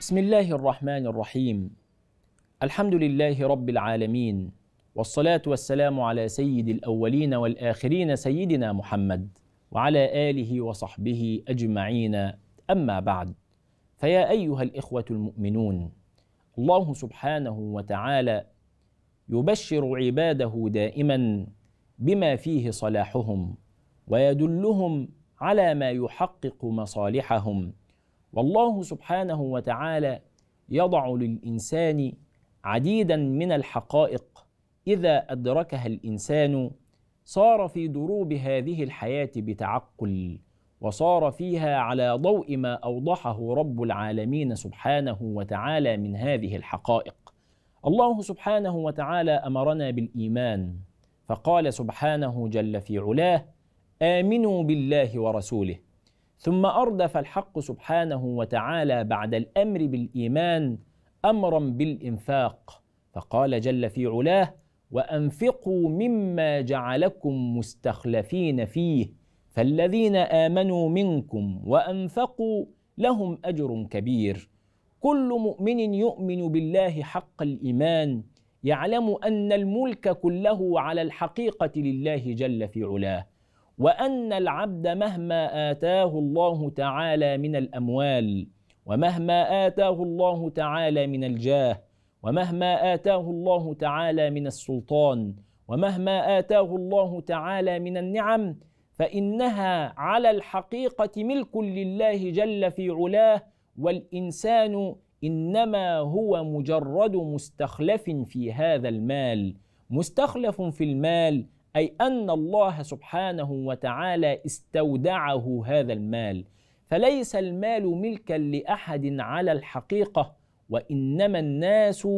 بسم الله الرحمن الرحيم الحمد لله رب العالمين والصلاه والسلام على سيد الاولين والاخرين سيدنا محمد وعلى اله وصحبه اجمعين اما بعد فيا ايها الاخوه المؤمنون الله سبحانه وتعالى يبشر عباده دائما بما فيه صلاحهم ويدلهم على ما يحقق مصالحهم والله سبحانه وتعالى يضع للانسان عديدا من الحقائق اذا ادركها الانسان صار في دروب هذه الحياه بتعقل وصار فيها على ضوء ما اوضحه رب العالمين سبحانه وتعالى من هذه الحقائق الله سبحانه وتعالى امرنا بالايمان فقال سبحانه جل في علاه امنوا بالله ورسوله ثم أردف الحق سبحانه وتعالى بعد الأمر بالإيمان أمرا بالإنفاق فقال جل في علاه وأنفقوا مما جعلكم مستخلفين فيه فالذين آمنوا منكم وأنفقوا لهم أجر كبير كل مؤمن يؤمن بالله حق الإيمان يعلم أن الملك كله على الحقيقة لله جل في علاه وأن العبد مهما آتاه الله تعالى من الأموال ومهما آتاه الله تعالى من الجاه ومهما آتاه الله تعالى من السلطان ومهما آتاه الله تعالى من النعم فإنها على الحقيقة ملك لله جل في علاه والإنسان إنما هو مجرد مستخلف في هذا المال مستخلف في المال أي أن الله سبحانه وتعالى استودعه هذا المال فليس المال ملكا لأحد على الحقيقة وإنما الناس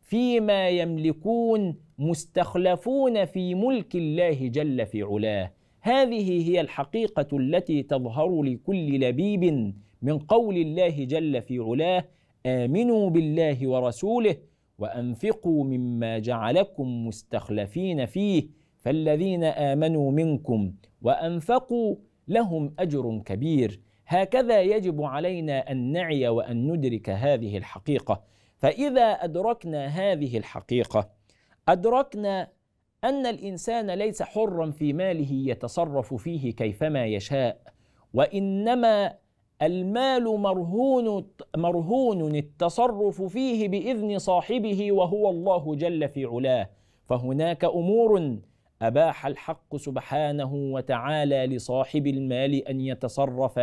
فيما يملكون مستخلفون في ملك الله جل في علاه هذه هي الحقيقة التي تظهر لكل لبيب من قول الله جل في علاه آمنوا بالله ورسوله وأنفقوا مما جعلكم مستخلفين فيه فالذين امنوا منكم وانفقوا لهم اجر كبير هكذا يجب علينا ان نعي وان ندرك هذه الحقيقه فاذا ادركنا هذه الحقيقه ادركنا ان الانسان ليس حرا في ماله يتصرف فيه كيفما يشاء وانما المال مرهون مرهون التصرف فيه باذن صاحبه وهو الله جل في علاه فهناك امور اباح الحق سبحانه وتعالى لصاحب المال ان يتصرف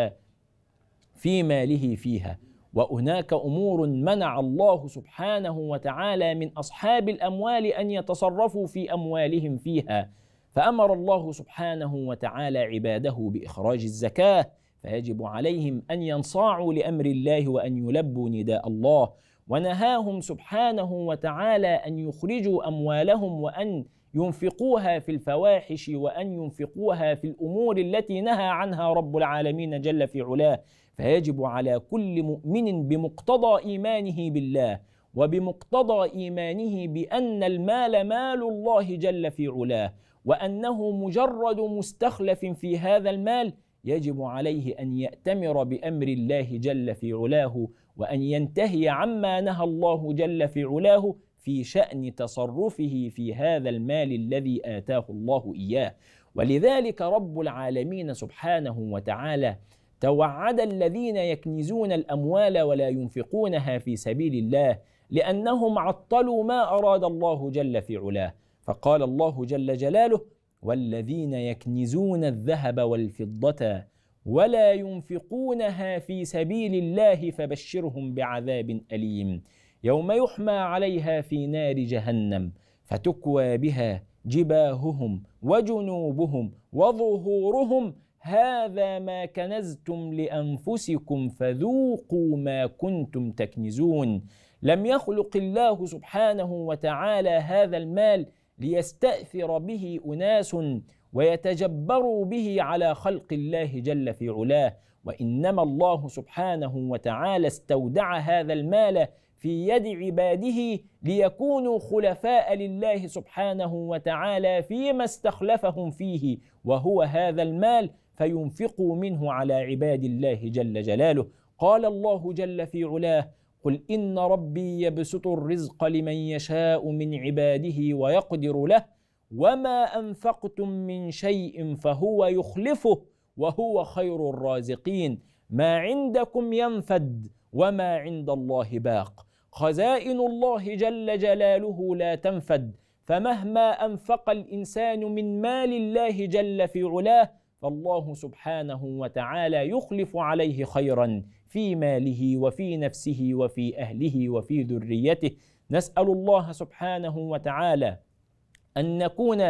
في ماله فيها وهناك امور منع الله سبحانه وتعالى من اصحاب الاموال ان يتصرفوا في اموالهم فيها فامر الله سبحانه وتعالى عباده باخراج الزكاه فيجب عليهم ان ينصاعوا لامر الله وان يلبوا نداء الله ونهاهم سبحانه وتعالى ان يخرجوا اموالهم وان ينفقوها في الفواحش وأن ينفقوها في الأمور التي نهى عنها رب العالمين جل في علاه فيجب على كل مؤمن بمقتضى إيمانه بالله وبمقتضى إيمانه بأن المال مال الله جل في علاه وأنه مجرد مستخلف في هذا المال يجب عليه أن يأتمر بأمر الله جل في علاه وأن ينتهي عما نهى الله جل في علاه في شأن تصرفه في هذا المال الذي آتاه الله إياه ولذلك رب العالمين سبحانه وتعالى توعد الذين يكنزون الأموال ولا ينفقونها في سبيل الله لأنهم عطلوا ما أراد الله جل في علاه فقال الله جل جلاله والذين يكنزون الذهب والفضة ولا ينفقونها في سبيل الله فبشرهم بعذاب أليم يوم يحمى عليها في نار جهنم فتكوى بها جباههم وجنوبهم وظهورهم هذا ما كنزتم لانفسكم فذوقوا ما كنتم تكنزون لم يخلق الله سبحانه وتعالى هذا المال ليستاثر به اناس ويتجبروا به على خلق الله جل في علاه وانما الله سبحانه وتعالى استودع هذا المال في يد عباده ليكونوا خلفاء لله سبحانه وتعالى فيما استخلفهم فيه وهو هذا المال فينفقوا منه على عباد الله جل جلاله قال الله جل في علاه قل ان ربي يبسط الرزق لمن يشاء من عباده ويقدر له وما انفقتم من شيء فهو يخلفه وهو خير الرازقين ما عندكم ينفد وما عند الله باق خزائن الله جل جلاله لا تنفد فمهما انفق الانسان من مال الله جل في علاه فالله سبحانه وتعالى يخلف عليه خيرا في ماله وفي نفسه وفي اهله وفي ذريته نسال الله سبحانه وتعالى ان نكون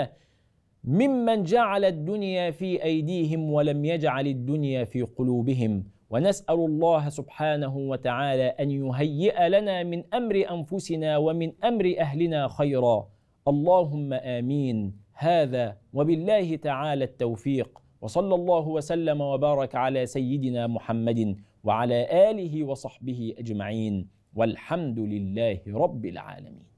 ممن جعل الدنيا في ايديهم ولم يجعل الدنيا في قلوبهم ونسأل الله سبحانه وتعالى أن يهيئ لنا من أمر أنفسنا ومن أمر أهلنا خيرا اللهم آمين هذا وبالله تعالى التوفيق وصلى الله وسلم وبارك على سيدنا محمد وعلى آله وصحبه أجمعين والحمد لله رب العالمين